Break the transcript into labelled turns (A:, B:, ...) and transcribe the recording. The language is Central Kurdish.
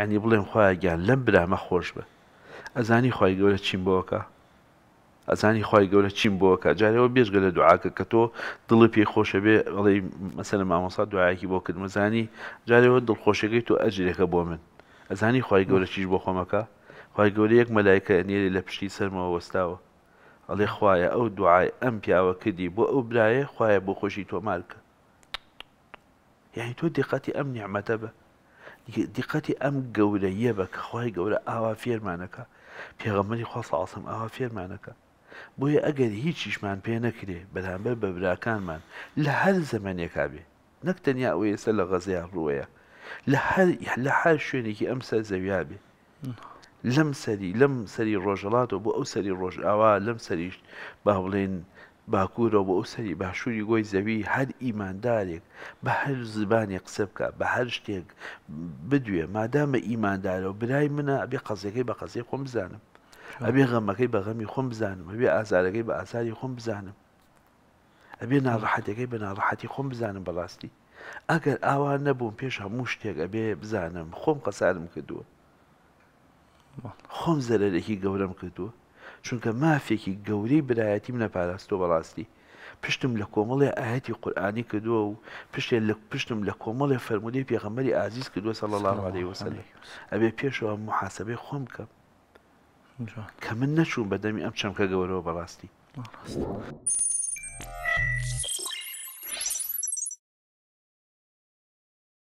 A: ینی بڵێم خخوایە گیان لەم برامە خۆش بە ئەزانی خی گەورە چیم بۆکە ئەزانی خی گەورە چیم بۆکە جارەوە بێژگە لە دوعاکە کە تۆ دڵی پێی خۆشە بێ ئەڵی مەسەر مامۆسا دوایەکی بۆ کرد مەزانی جارەوە دڵخۆشەکەی تۆ ئەجرێکە بۆ من ئەزانی خی گەورە چیش بۆ خۆمەکە خی گەورە یەک مەلایکە ئەنێری لە پشتی سەرمەوە وەستاوە ئەڵێ خوایە ئەو دوعای ئەم پیاوە کردی بۆ ئەو برایە خوایە بۆ خۆشی تۆمارکە یعنی تۆ دقەتی ئەم نیعممەتە بە دیقەتی ئەم گەورەیە بە کەخوای گەورە ئاوا فێرمانەکە پێغەمەری خۆس ئاسم ئاوا فێرمانەکە بۆیە ئەگەر هیچیشمان پێ نەکرێ بەرامبەر بە براکانمان لە هەر زەمانێکا بێ نەک تەنیا ئەو ئێستا لە غەزیا ڕوەیە لە هەر لە هەر شوێنێکی ئەم سەر زەویا بێ لەم سەری لەم سەری ڕۆژەڵات و بۆ ئەو سەری ڕۆژ ئاوا لەم سەریش با بڵێن باکوورەوە بۆ ئەو سەری باشووری گۆی زەوی هەر ئیماندارێک بە هەر زبانێ قسە بکە بە هەر شتێک بدوێ مادامە ئیماندارەوە برای منە ئەبێ قەزەکەی بە قەزیی خۆم بزانم ئەبێ غەمەکەی بە غەمی خۆم بزانم ئەبێ ئازارەکەی بە ئازاری خۆم بزانم ئەبێ ناڕەحەتەکەی بە ناڕەحەتی خۆم بزانم بەڕاستی ئەگەر ئاوان نەبووم پێش هەموو شتێک ئەبێ بزانم خۆم قەسارم کردووە خۆم زەرەرێکی گەورەم کردووە چونکە مافێکی گەورەی برایەتیم نەپاراستۆ بەڕاستی پشتم لە کۆمەڵی ئاەتی قورآانی کردووە و پشتێن لە پشتم لە کۆمەڵی فەرمودەی پێغەمەری ئازیز کردووە سەڵ لەڵی وسل ئەبێ پێشەوە محاسبەی خۆم بکەم کە من نەچوو بەدەمی ئەم چەمکە گەورەوە بەڕاستی.